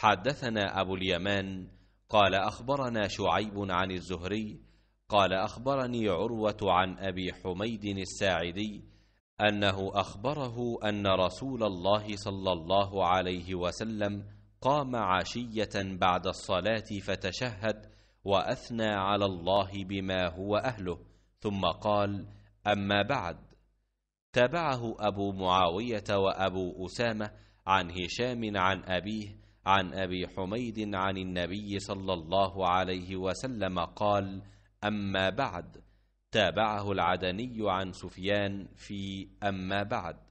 حدثنا أبو اليمان قال أخبرنا شعيب عن الزهري قال أخبرني عروة عن أبي حميد الساعدي أنه أخبره أن رسول الله صلى الله عليه وسلم قام عشية بعد الصلاة فتشهد وأثنى على الله بما هو أهله ثم قال أما بعد تابعه أبو معاوية وأبو أسامة عن هشام عن أبيه عن أبي حميد عن النبي صلى الله عليه وسلم قال أما بعد تابعه العدني عن سفيان في أما بعد